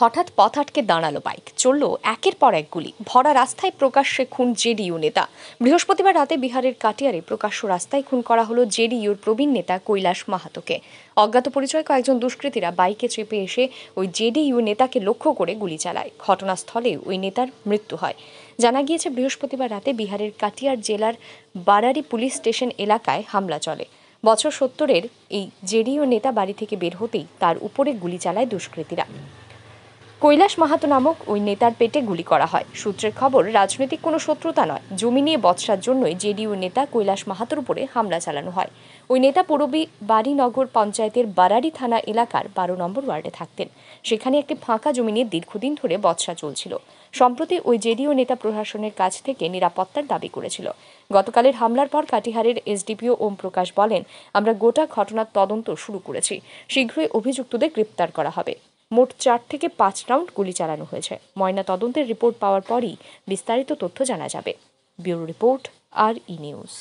হঠাৎ পথ আটকে দাঁড়ালো বাইক চলল একের পর এক গুলি ভরা রাস্তায় প্রকাশ্যে খুন জেডিইউ নেতা বৃহস্পতিবার রাতে বিহারের কাটিয়ারে প্রকাশ্য রাস্তায় খুন করা হলো জেডিইউর প্রবীণ নেতা কৈলাস মাহাতোকে অজ্ঞাত পরিচয় কয়েকজন দুষ্কৃতীরা বাইকে চেপে এসে ওই জেডিইউ নেতাকে লক্ষ্য করে গুলি চালায় ঘটনাস্থলে ওই নেতার মৃত্যু হয় জানা গিয়েছে বৃহস্পতিবার রাতে বিহারের কাটিয়ার জেলার বারারি পুলিশ স্টেশন এলাকায় হামলা চলে বছর সত্তরের এই জেডিও নেতা বাড়ি থেকে বের হতেই তার উপরে গুলি চালায় দুষ্কৃতীরা কৈলাস মাহাতো নামক ওই নেতার পেটে গুলি করা হয় সূত্রের খবর রাজনৈতিক কোনো শত্রুতা নয় জমি নিয়ে বৎসার জন্যই জেডিইউ নেতা কৈলাস মাহাতোর উপরে হামলা চালানো হয় ওই নেতা পূরবী বাড়িনগর পঞ্চায়েতের বারারি থানা এলাকার বারো নম্বর ওয়ার্ডে থাকতেন সেখানে একটি ফাঁকা জমি নিয়ে দীর্ঘদিন ধরে বৎসা চলছিল সম্প্রতি ওই জেডিও নেতা প্রশাসনের কাছ থেকে নিরাপত্তার দাবি করেছিল গতকালের হামলার পর কাটিহারের এসডিপিও ওম প্রকাশ বলেন আমরা গোটা ঘটনার তদন্ত শুরু করেছি শীঘ্রই অভিযুক্তদের গ্রেপ্তার করা হবে মোট চার থেকে পাঁচ রাউন্ড গুলি চালানো হয়েছে ময়না তদন্তের রিপোর্ট পাওয়ার পরই বিস্তারিত তথ্য জানা যাবে ব্যুরো রিপোর্ট আর ই নিউজ